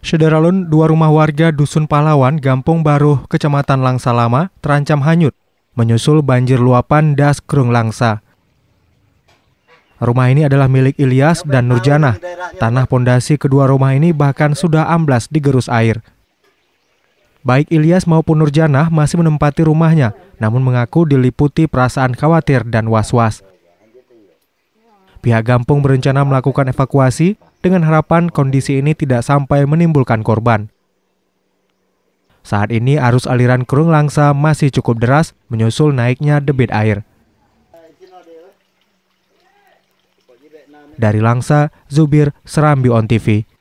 Sederalun, dua rumah warga Dusun Pahlawan, Gampung Baru, Kecamatan Langsa Lama, terancam hanyut, menyusul banjir luapan das Krung Langsa. Rumah ini adalah milik Ilyas dan Nurjana. Tanah pondasi kedua rumah ini bahkan sudah amblas digerus air. Baik Ilyas maupun Nurjana masih menempati rumahnya, namun mengaku diliputi perasaan khawatir dan was-was. Pihak kampung berencana melakukan evakuasi, dengan harapan kondisi ini tidak sampai menimbulkan korban. Saat ini arus aliran kerung langsa masih cukup deras menyusul naiknya debit air. Dari Langsa, Zubir, Serambi On TV.